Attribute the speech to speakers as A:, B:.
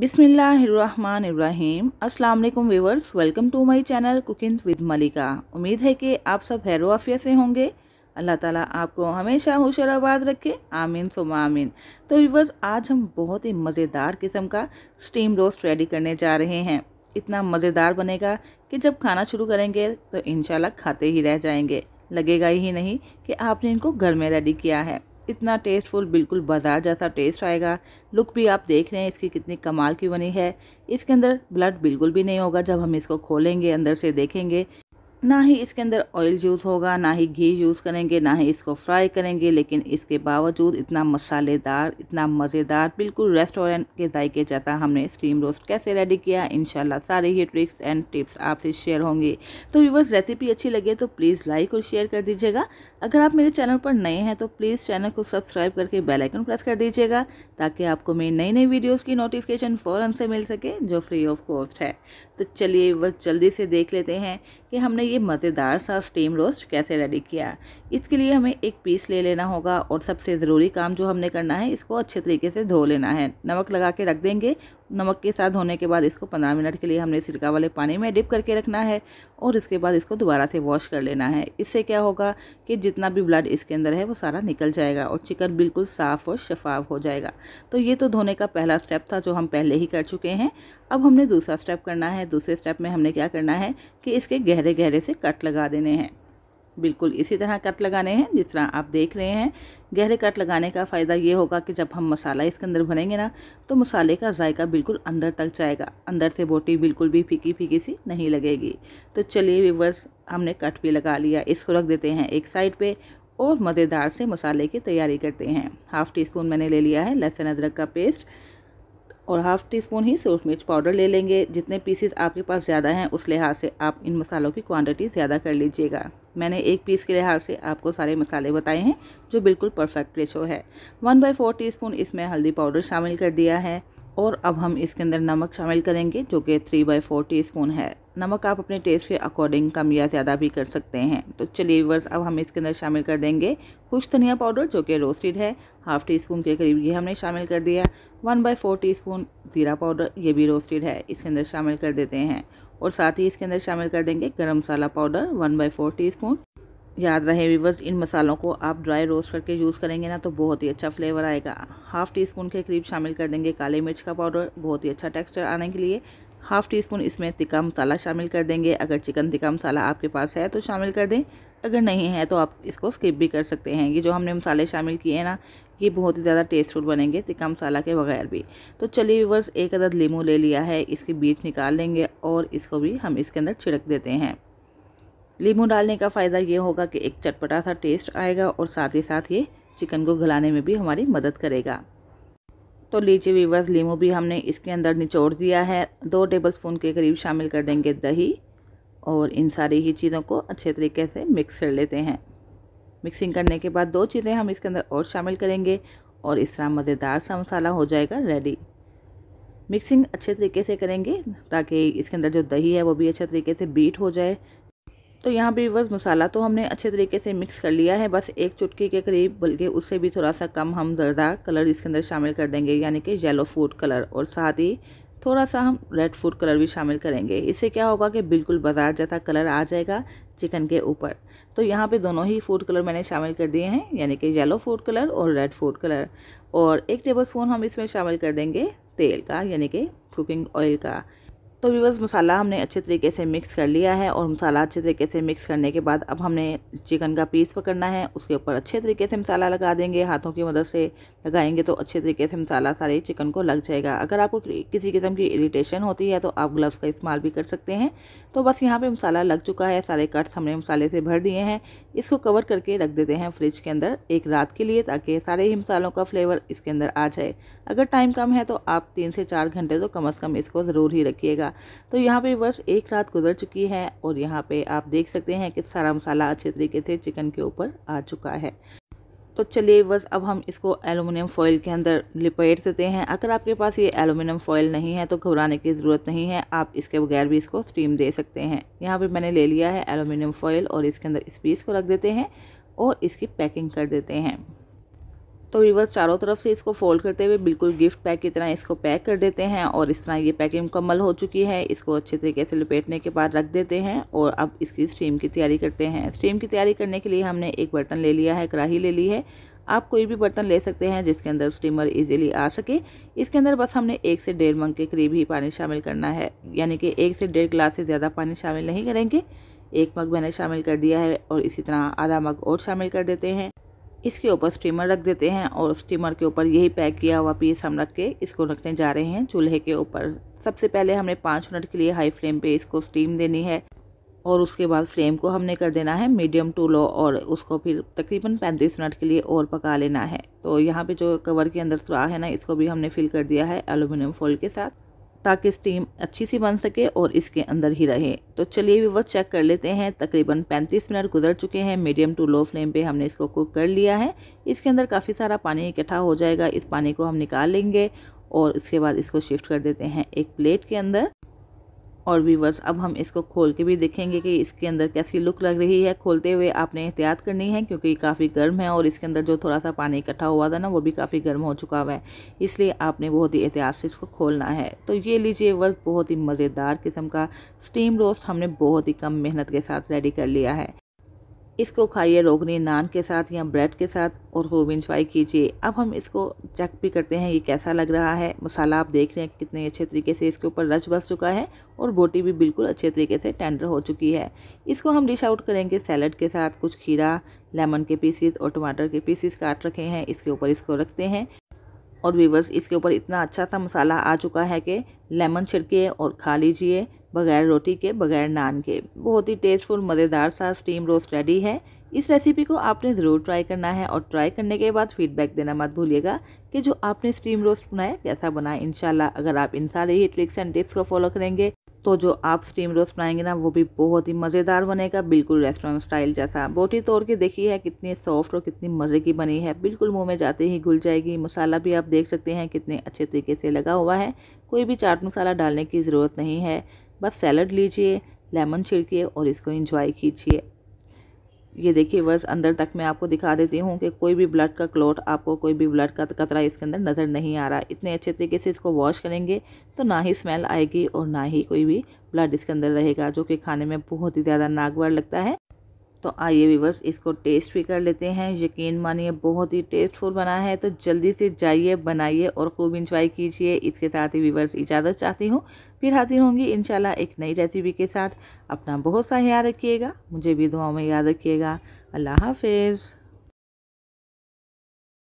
A: बिसमीम् अल्लाम viewers welcome to my channel cooking with Malika उम्मीद है कि आप सब हैरोफिया से होंगे अल्लाह ताला आपको हमेशा होशराबाद रखे आमीन सुम आमीन तो व्यूवर्स आज हम बहुत ही मज़ेदार किस्म का स्टीम रोस्ट रेडी करने जा रहे हैं इतना मज़ेदार बनेगा कि जब खाना शुरू करेंगे तो इन खाते ही रह जाएंगे लगेगा ही नहीं कि आपने इनको घर में रेडी किया है इतना टेस्टफुल बिल्कुल बाजार जैसा टेस्ट आएगा लुक भी आप देख रहे हैं इसकी कितनी कमाल की बनी है इसके अंदर ब्लड बिल्कुल भी नहीं होगा जब हम इसको खोलेंगे अंदर से देखेंगे ना ही इसके अंदर ऑयल यूज़ होगा ना ही घी यूज़ करेंगे ना ही इसको फ्राई करेंगे लेकिन इसके बावजूद इतना मसालेदार इतना मज़ेदार बिल्कुल रेस्टोरेंट के जायके जाता हमने स्टीम रोस्ट कैसे रेडी किया इन सारे ही ट्रिक्स एंड टिप्स आपसे शेयर होंगे तो व्यूवर्स रेसिपी अच्छी लगे तो प्लीज़ लाइक और शेयर कर दीजिएगा अगर आप मेरे चैनल पर नए हैं तो प्लीज़ चैनल को सब्सक्राइब करके बेलाइकन प्रेस कर दीजिएगा ताकि आपको मेरी नई नई वीडियोज़ की नोटिफिकेशन फ़ौरन से मिल सके जो फ्री ऑफ कॉस्ट है तो चलिए व्यूवर्स जल्दी से देख लेते हैं कि हमने ये मज़ेदार सा स्टीम रोस्ट कैसे रेडी किया इसके लिए हमें एक पीस ले लेना होगा और सबसे ज़रूरी काम जो हमने करना है इसको अच्छे तरीके से धो लेना है नमक लगा के रख देंगे नमक के साथ धोने के बाद इसको 15 मिनट के लिए हमने सिरका वाले पानी में डिप करके रखना है और इसके बाद इसको दोबारा से वॉश कर लेना है इससे क्या होगा कि जितना भी ब्लड इसके अंदर है वो सारा निकल जाएगा और चिकन बिल्कुल साफ़ और शफाफ हो जाएगा तो ये तो धोने का पहला स्टेप था जो हम पहले ही कर चुके हैं अब हमने दूसरा स्टेप करना है दूसरे स्टेप में हमने क्या करना है कि इसके गहरे गहरे से कट लगा देने हैं बिल्कुल इसी तरह कट लगाने हैं जिस तरह आप देख रहे हैं गहरे कट लगाने का फ़ायदा ये होगा कि जब हम मसाला इसके अंदर भरेंगे ना तो मसाले का जायका बिल्कुल अंदर तक जाएगा अंदर से बोटी बिल्कुल भी फीकी फीकी सी नहीं लगेगी तो चलिए विवर्स हमने कट भी लगा लिया इसको रख देते हैं एक साइड पर और मज़ेदार से मसाले की तैयारी करते हैं हाफ़ टी स्पून मैंने ले लिया है लहसुन अदरक का पेस्ट और हाफ़ टी स्पून ही सूर्ख मिर्च पाउडर ले लेंगे जितने पीसेस आपके पास ज़्यादा हैं उस लिहाज से आप इन मसालों की क्वांटिटी ज़्यादा कर लीजिएगा मैंने एक पीस के लिहाज से आपको सारे मसाले बताए हैं जो बिल्कुल परफेक्ट रेशो है वन बाई फोर टी इसमें हल्दी पाउडर शामिल कर दिया है और अब हम इसके अंदर नमक शामिल करेंगे जो कि three by four teaspoon है नमक आप अपने टेस्ट के अकॉर्डिंग कम या ज़्यादा भी कर सकते हैं तो चलिए वर्स अब हम इसके अंदर शामिल कर देंगे खुश धनिया पाउडर जो कि रोस्टेड है हाफ़ टी स्पून के करीब ये हमने शामिल कर दिया one by four teaspoon ज़ीरा पाउडर ये भी रोस्टेड है इसके अंदर शामिल कर देते हैं और साथ ही इसके अंदर शामिल कर देंगे garam masala powder one by four teaspoon याद रहे वीवर्स इन मसालों को आप ड्राई रोस्ट करके यूज़ करेंगे ना तो बहुत ही अच्छा फ्लेवर आएगा हाफ़ टी स्पून के करीब शामिल कर देंगे काली मिर्च का पाउडर बहुत ही अच्छा टेक्सचर आने के लिए हाफ़ टी स्पून इसमें तिक्का मसाला शामिल कर देंगे अगर चिकन तिक्का मसाला आपके पास है तो शामिल कर दें अगर नहीं है तो आप इसको स्किप भी कर सकते हैं ये जो हमने मसाले शामिल किए हैं ना ये बहुत ही ज़्यादा टेस्टफुल बनेंगे तिक्का मसाला के बगैर भी तो चलिए वीवर्स एक अदद लीमू ले लिया है इसके बीज निकाल लेंगे और इसको भी हम इसके अंदर छिड़क देते हैं लीमू डालने का फ़ायदा ये होगा कि एक चटपटा सा टेस्ट आएगा और साथ ही साथ ये चिकन को गलाने में भी हमारी मदद करेगा तो लीची वीवर्स लीमू भी हमने इसके अंदर निचोड़ दिया है दो टेबल स्पून के करीब शामिल कर देंगे दही और इन सारी ही चीज़ों को अच्छे तरीके से मिक्स कर लेते हैं मिक्सिंग करने के बाद दो चीज़ें हम इसके अंदर और शामिल करेंगे और इस तरह मज़ेदार सा मसाला हो जाएगा रेडी मिक्सिंग अच्छे तरीके से करेंगे ताकि इसके अंदर जो दही है वो भी अच्छे तरीके से बीट हो जाए तो यहाँ पर बस मसाला तो हमने अच्छे तरीके से मिक्स कर लिया है बस एक चुटकी के करीब बल्कि उससे भी थोड़ा सा कम हम जरदा कलर इसके अंदर शामिल कर देंगे यानी कि येलो फूड कलर और साथ ही थोड़ा सा हम रेड फूड कलर भी शामिल करेंगे इससे क्या होगा कि बिल्कुल बाजार जैसा कलर आ जाएगा चिकन के ऊपर तो यहाँ पे दोनों ही फूड कलर मैंने शामिल कर दिए हैं यानी कि येलो फूड कलर और रेड फूड कलर और एक टेबल स्पून हम इसमें शामिल कर देंगे तेल का यानी कि कुकिंग ऑयल का तो व्यूवर्स मसाला हमने अच्छे तरीके से मिक्स कर लिया है और मसाला अच्छे तरीके से मिक्स करने के बाद अब हमने चिकन का पीस पकड़ना है उसके ऊपर अच्छे तरीके से मसाला लगा देंगे हाथों की मदद से लगाएंगे तो अच्छे तरीके से मसाला सारे चिकन को लग जाएगा अगर आपको किसी किस्म की इरीटेशन होती है तो आप ग्लव्स का इस्तेमाल भी कर सकते हैं तो बस यहाँ पे मसाला लग चुका है सारे कट्स हमने मसाले से भर दिए हैं इसको कवर करके रख देते हैं फ्रिज के अंदर एक रात के लिए ताकि सारे ही मसालों का फ्लेवर इसके अंदर आ जाए अगर टाइम कम है तो आप तीन से चार घंटे तो कम अज़ कम इसको ज़रूर ही रखिएगा तो यहाँ पर बस एक रात गुजर चुकी है और यहाँ पर आप देख सकते हैं कि सारा मसाला अच्छे तरीके से चिकन के ऊपर आ चुका है तो चलिए बस अब हम इसको एलुमिनियम फॉइल के अंदर लिपेट देते हैं अगर आपके पास ये एलुमिनियम फॉयल नहीं है तो घबराने की ज़रूरत नहीं है आप इसके बगैर भी इसको स्टीम दे सकते हैं यहाँ पे मैंने ले लिया है एलुमिनियम फॉयल और इसके अंदर इस पीस को रख देते हैं और इसकी पैकिंग कर देते हैं तो बस चारों तरफ से इसको फोल्ड करते हुए बिल्कुल गिफ्ट पैक की तरह इसको पैक कर देते हैं और इस तरह ये पैकिंग मुकम्मल हो चुकी है इसको अच्छे तरीके से लपेटने के बाद रख देते हैं और अब इसकी स्टीम की तैयारी करते हैं स्टीम की तैयारी करने के लिए हमने एक बर्तन ले लिया है कढ़ाही ले ली है आप कोई भी बर्तन ले सकते हैं जिसके अंदर स्टीमर इजीली आ सके इसके अंदर बस हमने एक से डेढ़ मंग के करीब ही पानी शामिल करना है यानी कि एक से डेढ़ गिलास से ज़्यादा पानी शामिल नहीं करेंगे एक मग मैंने शामिल कर दिया है और इसी तरह आधा मग और शामिल कर देते हैं इसके ऊपर स्टीमर रख देते हैं और स्टीमर के ऊपर यही पैक किया हुआ पीस हम रख के इसको रखने जा रहे हैं चूल्हे के ऊपर सबसे पहले हमने पाँच मिनट के लिए हाई फ्लेम पे इसको स्टीम देनी है और उसके बाद फ्लेम को हमने कर देना है मीडियम टू लो और उसको फिर तकरीबन पैंतीस मिनट के लिए और पका लेना है तो यहाँ पे जो कवर के अंदर सुराख है ना इसको भी हमने फिल कर दिया है एलुमिनियम फोil के साथ ताकि स्टीम अच्छी सी बन सके और इसके अंदर ही रहे तो चलिए भी वह चेक कर लेते हैं तकरीबन 35 मिनट गुजर चुके हैं मीडियम टू लो फ्लेम पे हमने इसको कुक कर लिया है इसके अंदर काफ़ी सारा पानी इकट्ठा हो जाएगा इस पानी को हम निकाल लेंगे और इसके बाद इसको शिफ्ट कर देते हैं एक प्लेट के अंदर और वीवर्स अब हम इसको खोल के भी देखेंगे कि इसके अंदर कैसी लुक लग रही है खोलते हुए आपने एहतियात करनी है क्योंकि काफ़ी गर्म है और इसके अंदर जो थोड़ा सा पानी इकट्ठा हुआ था ना वो भी काफ़ी गर्म हो चुका हुआ है इसलिए आपने बहुत ही एहतियात से इसको खोलना है तो ये लीजिए वर्स बहुत ही मज़ेदार किस्म का स्टीम रोस्ट हमने बहुत ही कम मेहनत के साथ रेडी कर लिया है इसको खाइए रोगनी नान के साथ या ब्रेड के साथ और खूब इंजॉय कीजिए अब हम इसको चेक भी करते हैं ये कैसा लग रहा है मसाला आप देख रहे हैं कितने अच्छे तरीके से इसके ऊपर रच बस चुका है और बोटी भी बिल्कुल अच्छे तरीके से टेंडर हो चुकी है इसको हम डिश आउट करेंगे सैलड के साथ कुछ खीरा लेमन के पीसीस और टमाटर के पीसीस काट रखे हैं इसके ऊपर इसको रखते हैं और व्यूवर्स इसके ऊपर इतना अच्छा सा मसाला आ चुका है कि लेमन छिड़के और खा लीजिए बगैर रोटी के बगैर नान के बहुत ही टेस्टफुल मज़ेदार सा स्टीम रोस्ट रेडी है इस रेसिपी को आपने ज़रूर ट्राई करना है और ट्राई करने के बाद फीडबैक देना मत भूलिएगा कि जो आपने स्टीम रोस्ट बनाया कैसा बनाया इनशाला अगर आप इन सारे ही ट्रिक्स एंड टिप्स को फॉलो करेंगे तो जो आप स्टीम रोस्ट बनाएंगे ना वो भी बहुत ही मज़ेदार बनेगा बिल्कुल रेस्टोरेंट स्टाइल जैसा बोटी तोड़ के देखी है कितनी सॉफ्ट और कितनी मज़े की बनी है बिल्कुल मुंह में जाते ही घुल जाएगी मसाला भी आप देख सकते हैं कितने अच्छे तरीके से लगा हुआ है कोई भी चाट मसाला डालने की ज़रूरत नहीं है बस सैलड लीजिए लेमन छिड़किए और इसको इंजॉय कीजिए ये देखिए वर्ष अंदर तक मैं आपको दिखा देती हूँ कि कोई भी ब्लड का क्लोट आपको कोई भी ब्लड का कतरा इसके अंदर नज़र नहीं आ रहा इतने अच्छे तरीके से इसको वॉश करेंगे तो ना ही स्मेल आएगी और ना ही कोई भी ब्लड इसके अंदर रहेगा जो कि खाने में बहुत ही ज़्यादा नागवार लगता है तो आइए वीवर्स इसको टेस्ट भी कर लेते हैं यकीन मानिए बहुत ही टेस्टफुल बना है तो जल्दी से जाइए बनाइए और खूब इंजॉय कीजिए इसके साथ ही वीवर्स इजाज़त चाहती हूँ फिर हाजिर होंगी इन एक नई रेसिपी के साथ अपना बहुत सा ख्याल रखिएगा मुझे भी दुआओं में याद रखिएगा अल्लाह हाफिज़